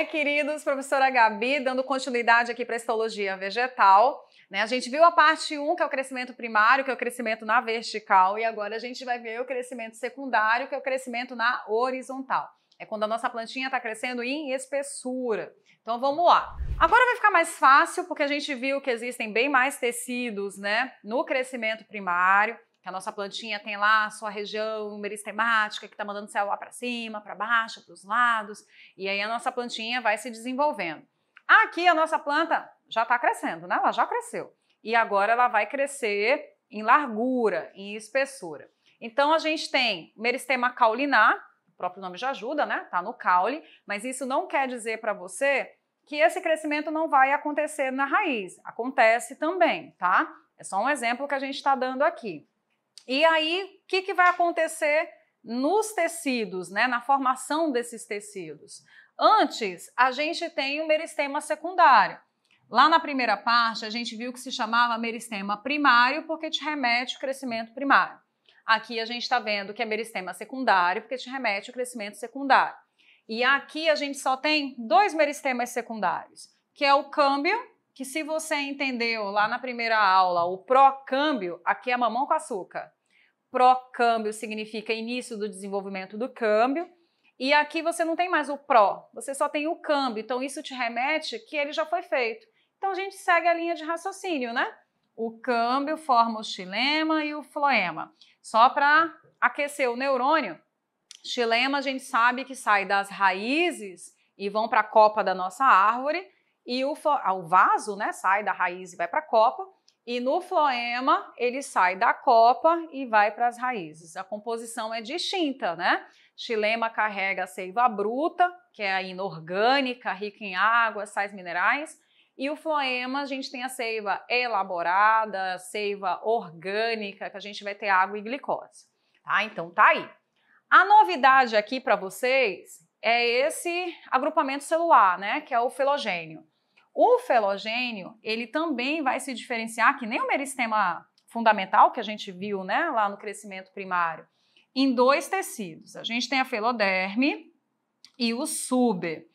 Oi, queridos, professora Gabi, dando continuidade aqui para a histologia vegetal. Né? A gente viu a parte 1, que é o crescimento primário, que é o crescimento na vertical, e agora a gente vai ver o crescimento secundário, que é o crescimento na horizontal. É quando a nossa plantinha está crescendo em espessura. Então vamos lá. Agora vai ficar mais fácil, porque a gente viu que existem bem mais tecidos né, no crescimento primário que a nossa plantinha tem lá a sua região meristemática que está mandando lá para cima, para baixo, para os lados, e aí a nossa plantinha vai se desenvolvendo. Aqui a nossa planta já está crescendo, né? Ela já cresceu. E agora ela vai crescer em largura, em espessura. Então a gente tem meristema caulinar, o próprio nome já ajuda, né? Está no caule, mas isso não quer dizer para você que esse crescimento não vai acontecer na raiz. Acontece também, tá? É só um exemplo que a gente está dando aqui. E aí, o que, que vai acontecer nos tecidos, né, na formação desses tecidos? Antes, a gente tem o meristema secundário. Lá na primeira parte, a gente viu que se chamava meristema primário porque te remete ao crescimento primário. Aqui a gente está vendo que é meristema secundário porque te remete ao crescimento secundário. E aqui a gente só tem dois meristemas secundários, que é o câmbio, que se você entendeu lá na primeira aula, o pró-câmbio, aqui é mamão com açúcar pró-câmbio significa início do desenvolvimento do câmbio. E aqui você não tem mais o pró, você só tem o câmbio. Então isso te remete que ele já foi feito. Então a gente segue a linha de raciocínio, né? O câmbio forma o xilema e o floema. Só para aquecer o neurônio, xilema a gente sabe que sai das raízes e vão para a copa da nossa árvore e o, ah, o vaso, né, sai da raiz e vai para a copa e no floema, ele sai da copa e vai para as raízes. A composição é distinta, né? Xilema carrega a seiva bruta, que é a inorgânica, rica em água, sais minerais. E o floema, a gente tem a seiva elaborada, seiva orgânica, que a gente vai ter água e glicose. Tá? Então tá aí. A novidade aqui para vocês é esse agrupamento celular, né? Que é o filogênio. O felogênio, ele também vai se diferenciar, que nem o meristema fundamental que a gente viu né, lá no crescimento primário, em dois tecidos. A gente tem a feloderme e o sub.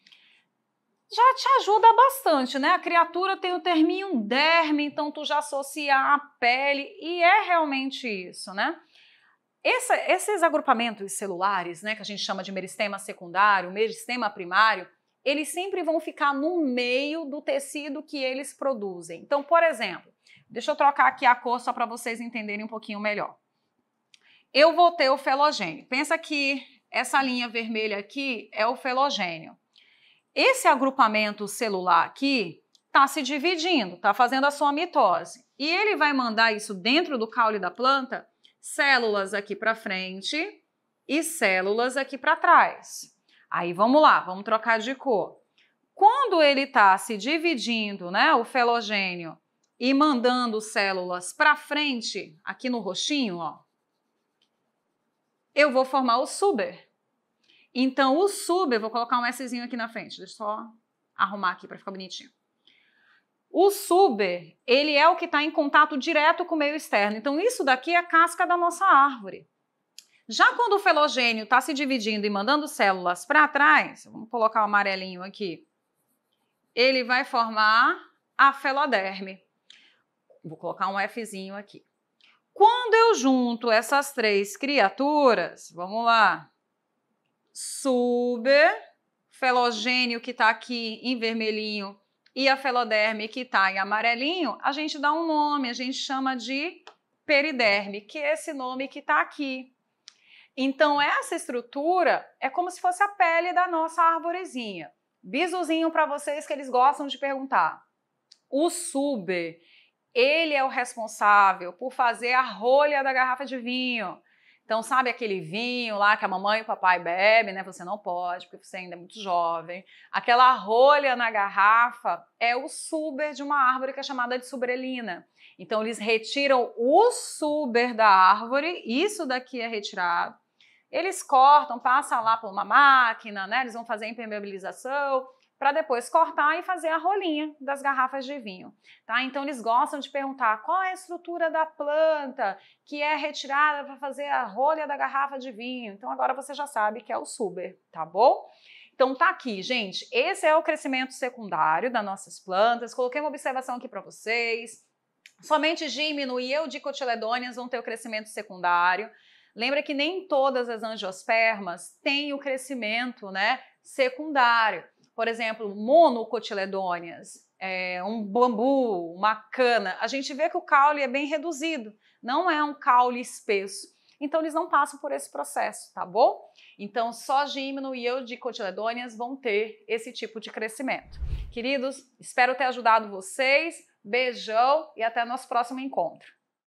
Já te ajuda bastante, né? A criatura tem o terminho derme, então tu já associa a pele, e é realmente isso, né? Esse, esses agrupamentos celulares, né, que a gente chama de meristema secundário, meristema primário, eles sempre vão ficar no meio do tecido que eles produzem. Então, por exemplo, deixa eu trocar aqui a cor só para vocês entenderem um pouquinho melhor. Eu vou ter o felogênio. Pensa que essa linha vermelha aqui é o felogênio. Esse agrupamento celular aqui está se dividindo, está fazendo a sua mitose. E ele vai mandar isso dentro do caule da planta, células aqui para frente e células aqui para trás. Aí vamos lá, vamos trocar de cor. Quando ele está se dividindo, né, o felogênio, e mandando células para frente, aqui no roxinho, ó, eu vou formar o suber. Então, o suber, vou colocar um Szinho aqui na frente, deixa eu só arrumar aqui para ficar bonitinho. O suber, ele é o que está em contato direto com o meio externo. Então, isso daqui é a casca da nossa árvore. Já quando o felogênio está se dividindo e mandando células para trás, vamos colocar o amarelinho aqui, ele vai formar a feloderme. Vou colocar um Fzinho aqui. Quando eu junto essas três criaturas, vamos lá, subfelogênio que está aqui em vermelhinho e a feloderme que está em amarelinho, a gente dá um nome, a gente chama de periderme, que é esse nome que está aqui. Então, essa estrutura é como se fosse a pele da nossa arvorezinha. Bisuzinho para vocês que eles gostam de perguntar. O sub, ele é o responsável por fazer a rolha da garrafa de vinho. Então, sabe aquele vinho lá que a mamãe e o papai bebem, né? Você não pode, porque você ainda é muito jovem. Aquela rolha na garrafa é o suber de uma árvore que é chamada de subrelina. Então, eles retiram o suber da árvore, isso daqui é retirado, eles cortam, passam lá por uma máquina, né? Eles vão fazer a impermeabilização para depois cortar e fazer a rolinha das garrafas de vinho, tá? Então eles gostam de perguntar qual é a estrutura da planta que é retirada para fazer a rolha da garrafa de vinho. Então agora você já sabe que é o suber, tá bom? Então tá aqui, gente. Esse é o crescimento secundário das nossas plantas. Coloquei uma observação aqui para vocês. Somente gímino e eudicotiledôneas vão ter o crescimento secundário. Lembra que nem todas as angiospermas têm o crescimento né, secundário. Por exemplo, monocotiledôneas, é, um bambu, uma cana, a gente vê que o caule é bem reduzido, não é um caule espesso. Então, eles não passam por esse processo, tá bom? Então, só gímeno e eu de cotiledôneas vão ter esse tipo de crescimento. Queridos, espero ter ajudado vocês. Beijão e até nosso próximo encontro.